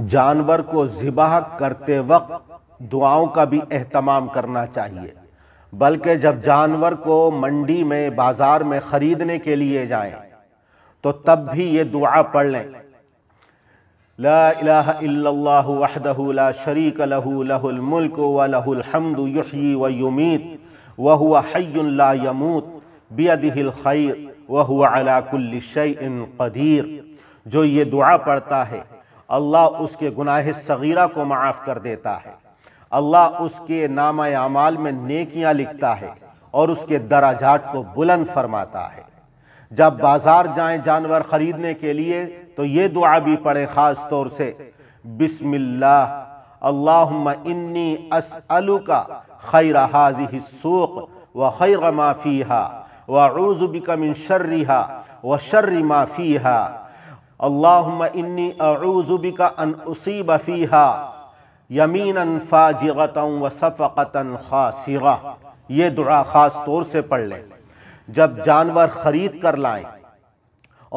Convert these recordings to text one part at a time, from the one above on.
जानवर को ज़िबाह करते वक्त दुआओं का भी अहतमाम करना चाहिए बल्कि जब जानवर को मंडी में बाज़ार में ख़रीदने के लिए जाएं तो तब भी ये दुआ पढ़ लें ला शरीक लहू लहुलमल्क व लहुलहमद यही व युमीत वह हुआ खैर वह हुआ अलाकुल्ल जो ये दुआ पढ़ता है अल्लाह उसके गुनाह सगीरा को माफ़ कर देता है अल्लाह उसके नाम अमाल में नेकियां लिखता है और उसके दराजात को बुलंद फरमाता है जब बाज़ार जाएं जानवर ख़रीदने के लिए तो ये दुआ भी पढ़े ख़ास तौर से बिस्मिल्लाह अल्लाहुम्मा इन्नी असअलु खैर हाजी सूक़ व खैर माफ़ी हा व रूज़बिका मिन शर्रिहा व शर्र माफ़ी हा अल्लाहुम्मा इन्नी अऊज़ुबिका अन उसीब फ़ीहा यमीनन फ़ाजिगतन व सफ़क़तन ख़ासिगा ये दुआ ख़ास तौर से पढ़ लें जब जानवर ख़रीद कर लाए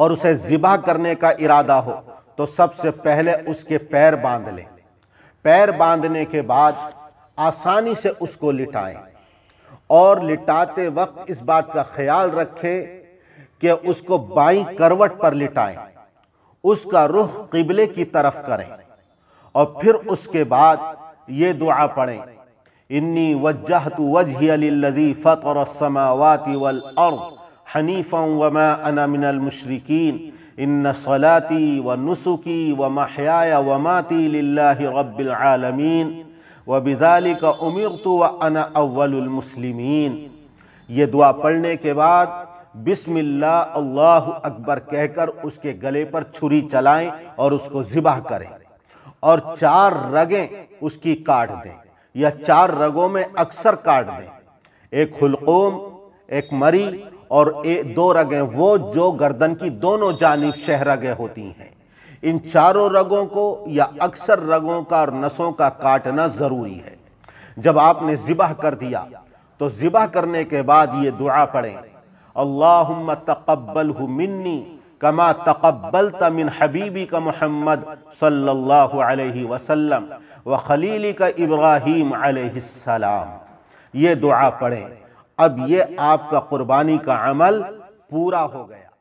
और उसे ज़िबा करने का इरादा हो तो सबसे पहले उसके पैर बांध लें पैर बांधने के बाद आसानी से उसको लिटाएं और लिटाते वक्त इस बात का ख्याल रखें कि उसको बाई करवट पर लिटाएं उसका रुख किबले की तरफ करें और फिर उसके बाद ये दुआ पढ़ें इन्नी वजह तो वजही फ़तर समावाती वल और हनीफ़ा वमा अनामिनल मशरकिन इन सलाती व नुसुकी व महया व माती रबालमीन व बिजाली का उमिर तो व अना अव्वलमसलिमिन ये दुआ पढ़ने के बाद बिस्मिल्लाह अल्लाह अकबर कहकर उसके गले पर छुरी चलाएं और उसको ज़िबा करें और चार रगें उसकी काट दें या चार रगों में अक्सर काट दें एक हुलकोम एक मरी और ए, दो रगें वो जो गर्दन की दोनों जानब शह रगें होती हैं इन चारों रगों को या अक्सर रगों का और नसों का काटना ज़रूरी है जब आपने ज़िबा कर दिया तो ज़िबा करने के बाद ये दुआ पढ़ें اللهم تقبله مني كما तकबल तमिन हबीबी का صلى الله عليه وسلم व ابراهيم का इब्राहिम ये दुआ पढ़े अब ये आपका कुर्बानी का अमल पूरा हो गया